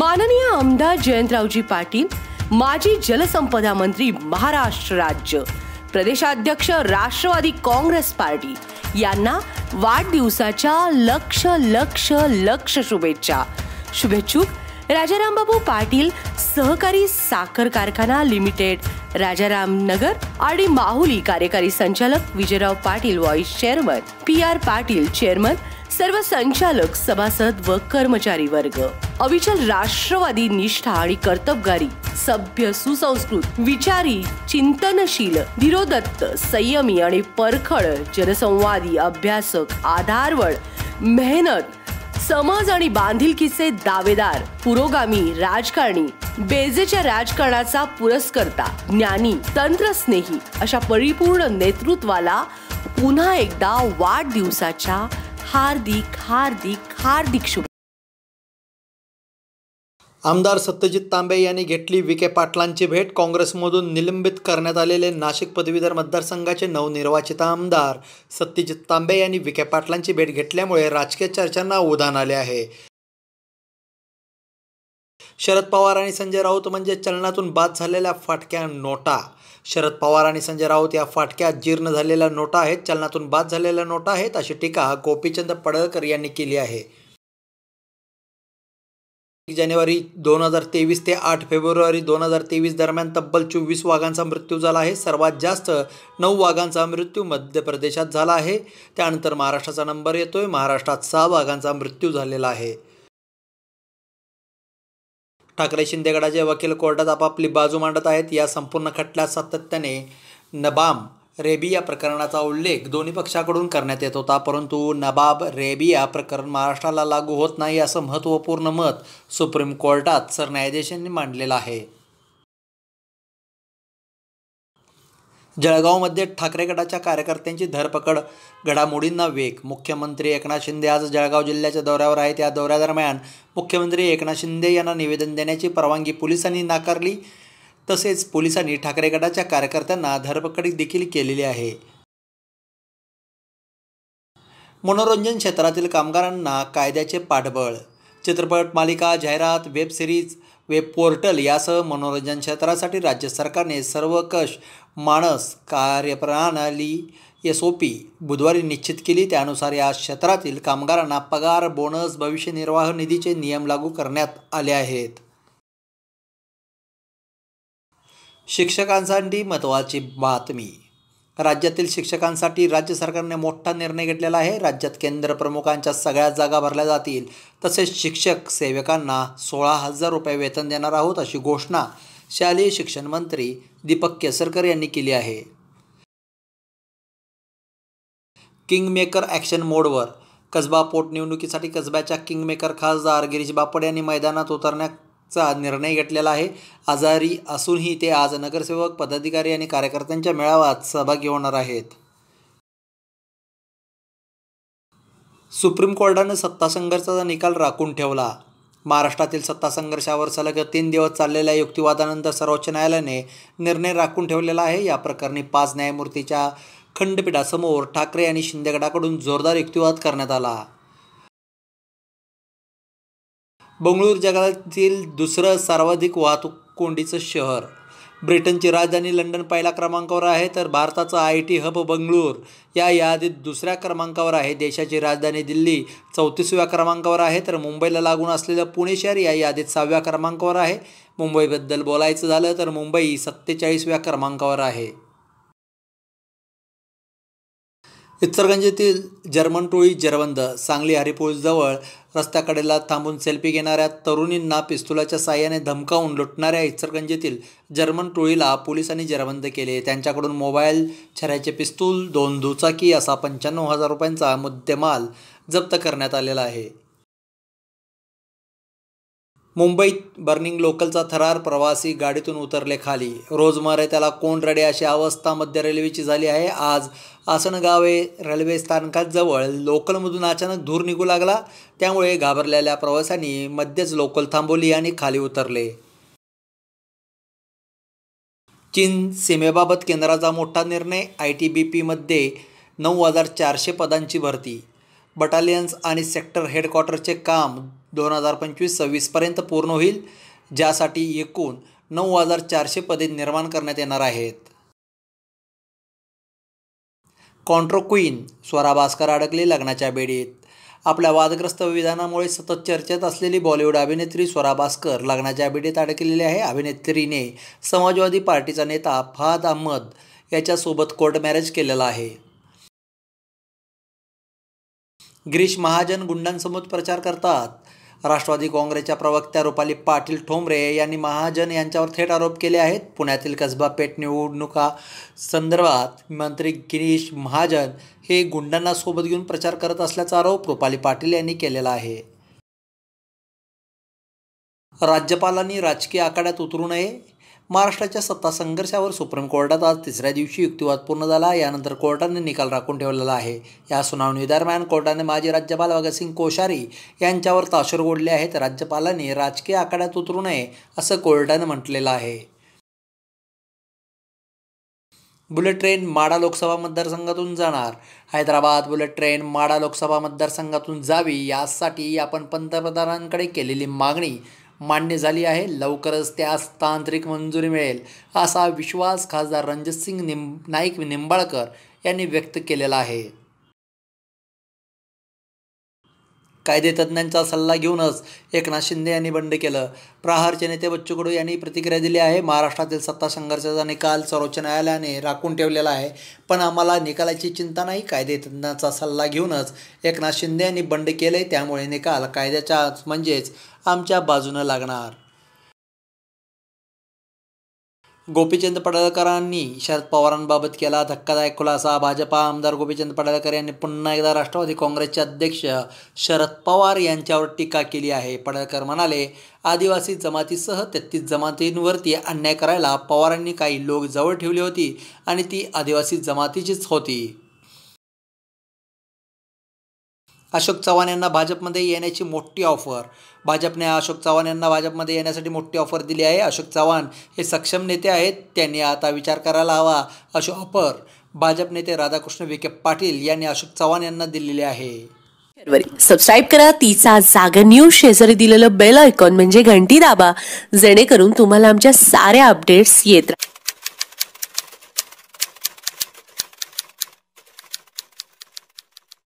माननीय आमदार जयंतरावजी पाटील माजी जलसंपदा मंत्री महाराष्ट्र राज्य प्रदेशाध्यक्ष राष्ट्रवादी काँग्रेस पार्टी यांना वाढदिवसाच्या लक्ष लक्ष लक्ष शुभेच्छा शुभेच्छुक राजारामबाबू पाटील सहकारी साखर कारखाना लिमिटेड राजाराम नगर आणि माहुली कार्यकारी संचालक Vijayrao Patil vice chairman P R Patil chairman सर्व संचालक सभासद व कर्मचारी वर्ग अविचल राष्ट्रवादी निष्ठा आणि कर्तबगारी सभ्य सुसंस्कृत विचारी चिंतनशील धीरोदत्त संयमी आणि परखड जनसंवादी अभ्यासक आधारवड मेहनत समाज आणि बांधिलकीचे दावेदार पुरोगामी राजकारणी बेजेच्या राजकारणाचा पुरस्कर्ता ज्ञानी तंत्रस्नेही अशा परिपूर्ण नेतृत्वाला पुन्हा एकदा वाढदिवसाच्या हार्दिक हार्दिक हार्दिक शुभ आमदार सत्यजित तांबे यांनी घेतली विखे पाटलांची भेट काँग्रेसमधून निलंबित करण्यात आलेले नाशिक पदवीधर मतदारसंघाचे नवनिर्वाचित आमदार सत्यजित तांबे यांनी विखे पाटलांची भेट घेतल्यामुळे राजकीय चर्चांना उधाण आले आहे शरद पवार आणि संजय राऊत म्हणजे चलनातून बाद झालेल्या फाटक्या नोटा शरद पवार आणि संजय राऊत या फाटक्या जीर्ण झालेल्या नोटा आहेत चलनातून बाद झालेल्या नोटा आहेत अशी टीका गोपीचंद पडळकर यांनी केली आहे एक जानेवारी दोन हजार तेवीस ते आठ फेब्रुवारी दोन हजार तेवीस दरम्यान तब्बल चोवीस वाघांचा मृत्यू झाला आहे सर्वात जास्त नऊ वाघांचा मृत्यू मध्य प्रदेशात झाला आहे त्यानंतर महाराष्ट्राचा नंबर येतोय महाराष्ट्रात सहा वाघांचा मृत्यू झालेला आहे ठाकरे शिंदेगडाचे वकील कोर्टात आपापली बाजू मांडत आहेत या संपूर्ण खटल्यात सातत्याने नबाम रेबी या प्रकरणाचा उल्लेख दोन्ही पक्षाकडून करण्यात येत होता परंतु नबाब रेबिया प्रकरण महाराष्ट्राला लागू होत नाही असं महत्त्वपूर्ण मत सुप्रीम कोर्टात सरन्यायाधीशांनी मांडलेलं आहे जळगावमध्ये ठाकरे गटाच्या कार्यकर्त्यांची धरपकड घडामोडींना वेग मुख्यमंत्री एकनाथ शिंदे आज जळगाव जिल्ह्याच्या दौऱ्यावर आहेत या दौऱ्यादरम्यान मुख्यमंत्री एकनाथ शिंदे यांना निवेदन देण्याची परवानगी पोलिसांनी नाकारली तसेच पोलिसांनी ठाकरे गटाच्या कार्यकर्त्यांना धरपकडी देखील केलेली आहे मनोरंजन क्षेत्रातील कामगारांना कायद्याचे पाठबळ चित्रपट मालिका जाहिरात वेब सिरीज वेब पोर्टल यासह मनोरंजन क्षेत्रासाठी राज्य सरकारने कश माणस कार्यप्रणाली एस ओ पी बुधवारी निश्चित केली त्यानुसार या क्षेत्रातील कामगारांना पगार बोनस भविष्य निर्वाह निधीचे नियम लागू करण्यात आले आहेत शिक्षकांसाठी महत्त्वाची बातमी राज्यातील शिक्षकांसाठी राज्य सरकारने मोठा निर्णय घेतलेला आहे राज्यात केंद्र प्रमुखांच्या सगळ्या जागा भरल्या जातील तसेच शिक्षक सेवकांना सोळा हजार रुपये वेतन देणार आहोत अशी घोषणा शालेय शिक्षण मंत्री दीपक केसरकर यांनी केली आहे किंगमेकर ॲक्शन मोडवर कसबा पोटनिवडणुकीसाठी कसब्याच्या किंगमेकर खासदार गिरीश बापड यांनी मैदानात उतरण्या चा निर्णय घेतलेला आहे आजारी असूनही ते आज नगरसेवक पदाधिकारी आणि कार्यकर्त्यांच्या मेळाव्यात सहभागी होणार आहेत सुप्रीम कोर्टानं सत्ता संघर्षाचा निकाल राखून ठेवला महाराष्ट्रातील सत्ता संघर्षावर सलग तीन दिवस चाललेल्या युक्तिवादानंतर सर्वोच्च न्यायालयाने निर्णय राखून ठेवलेला आहे या प्रकरणी पाच न्यायमूर्तीच्या खंडपीठासमोर ठाकरे आणि शिंदेगडाकडून जोरदार युक्तिवाद करण्यात आला बंगळूर जगातील दुसरं सर्वाधिक वाहतूक कोंडीचं शहर ब्रिटनची राजधानी लंडन पहिल्या क्रमांकावर आहे तर भारताचं आय टी हब बंगळूर या यादीत दुसऱ्या क्रमांकावर आहे देशाची राजधानी दिल्ली चौतीसव्या क्रमांकावर आहे तर मुंबईला लागून असलेलं पुणे शहर या यादीत सहाव्या क्रमांकावर आहे मुंबईबद्दल बोलायचं झालं तर मुंबई सत्तेचाळीसव्या क्रमांकावर आहे जर्मन टोळी जरवंद सांगली हरिपूरजवळ रस्त्याकडेला थांबून सेल्फी घेणाऱ्या तरुणींना पिस्तुलाच्या साह्याने धमकावून लुटणाऱ्या इचरगंजीतील जर्मन टोळीला पोलिसांनी जरबंद केले त्यांच्याकडून मोबाईल छऱ्याचे पिस्तूल दोन दुचाकी असा पंच्याण्णव हजार रुपयांचा मुद्देमाल जप्त करण्यात आलेला आहे मुंबईत बर्निंग लोकलचा थरार प्रवासी गाडीतून उतरले खाली रोजमारे त्याला कोण रडे अशी अवस्था मध्य रेल्वेची झाली आहे आज आसनगावे रेल्वे स्थानकाजवळ लोकलमधून अचानक धूर निघू लागला त्यामुळे घाबरलेल्या प्रवाशांनी मध्येच लोकल थांबवली आणि खाली उतरले चीन सीमेबाबत केंद्राचा मोठा निर्णय आय टी बी पीमध्ये नऊ हजार चारशे पदांची भरती बटालियन्स आणि सेक्टर हेडक्वार्टरचे काम दोन हजार पंचवीस सव्वीसपर्यंत पूर्ण होईल ज्यासाठी एकूण नऊ हजार चारशे पदे निर्माण करण्यात येणार आहेत कॉन्ट्रो क्वीन स्वरा भास्कर अडकली लग्नाच्या बेडीत आपल्या वादग्रस्त विधानामुळे सतत चर्चेत असलेली बॉलिवूड अभिनेत्री स्वरा भास्कर लग्नाच्या बेडीत अडकलेली आहे अभिनेत्रीने समाजवादी पार्टीचा नेता फहाद अहमद याच्यासोबत कोर्ट मॅरेज केलेला आहे गिरीश महाजन गुंडांसमोर प्रचार करतात राष्ट्रवादी काँग्रेसच्या प्रवक्त्या रुपाली पाटील ठोंबरे यांनी महाजन यांच्यावर थेट आरोप केले आहेत पुण्यातील कसबा पेठ निवडणुका संदर्भात मंत्री गिरीश महाजन हे गुंडांना सोबत घेऊन प्रचार करत असल्याचा आरोप रुपाली पाटील यांनी केलेला आहे राज्यपालांनी राजकीय आखाड्यात उतरू नये महाराष्ट्राच्या सत्ता संघर्षावर सुप्रीम कोर्टात आज तिसऱ्या दिवशी युक्तिवाद पूर्ण झाला यानंतर कोर्टाने निकाल राखून ठेवलेला आहे या दरम्यान कोर्टाने माजी राज्यपाल भगतसिंग कोश्यारी यांच्यावर ताशूर ओढले आहेत राज्यपालांनी राजकीय आकड्यात उतरू नये असं कोर्टाने म्हटलेलं आहे बुलेट ट्रेन माडा लोकसभा मतदारसंघातून जाणार हैदराबाद बुलेट ट्रेन माडा लोकसभा मतदारसंघातून जावी यासाठी आपण पंतप्रधानांकडे केलेली मागणी मान्य झाली आहे लवकरच त्यास तांत्रिक मंजुरी मिळेल असा विश्वास खासदार रणजितसिंग निंब नाईक निंबाळकर यांनी व्यक्त केलेला आहे कायदेतज्ञांचा सल्ला घेऊनच एकनाथ शिंदे यांनी बंड केलं प्रहारचे नेते बच्चू कडू यांनी प्रतिक्रिया दिली आहे महाराष्ट्रातील सत्ता संघर्षाचा निकाल सर्वोच्च न्यायालयाने राखून ठेवलेला आहे पण आम्हाला निकालाची चिंता नाही कायदेतज्ञांचा सल्ला घेऊनच एकनाथ शिंदे यांनी बंड केले त्यामुळे निकाल कायद्याच्या म्हणजेच आमच्या बाजूनं लागणार गोपीचंद पडळकरांनी शरद पवारांबाबत केला धक्कादायक खुलासा भाजपा आमदार गोपीचंद पडळकर यांनी पुन्हा एकदा राष्ट्रवादी काँग्रेसचे अध्यक्ष शरद पवार यांच्यावर टीका केली आहे पडळकर म्हणाले आदिवासी जमातीसह तेहतीस जमातींवरती अन्याय करायला पवारांनी काही लोक जवळ ठेवली होती आणि ती आदिवासी जमातीचीच होती अशोक चव्हाण यांना भाजपमध्ये येण्याची मोठी ऑफर भाजपने अशोक चव्हाण यांना भाजपमध्ये येण्यासाठी मोठी ऑफर दिली आहे अशोक चव्हाण हे सक्षम नेते आहेत त्यांनी आता विचार करायला हवा अशी ऑफर भाजप नेते राधाकृष्ण विखे पाटील यांनी अशोक चव्हाण यांना दिलेली आहे सबस्क्राईब करा तिचा जागर न्यूज शेजारी दिलेलं बेल आयकॉन म्हणजे घंटी दाबा जेणेकरून तुम्हाला आमच्या साऱ्या अपडेट्स येत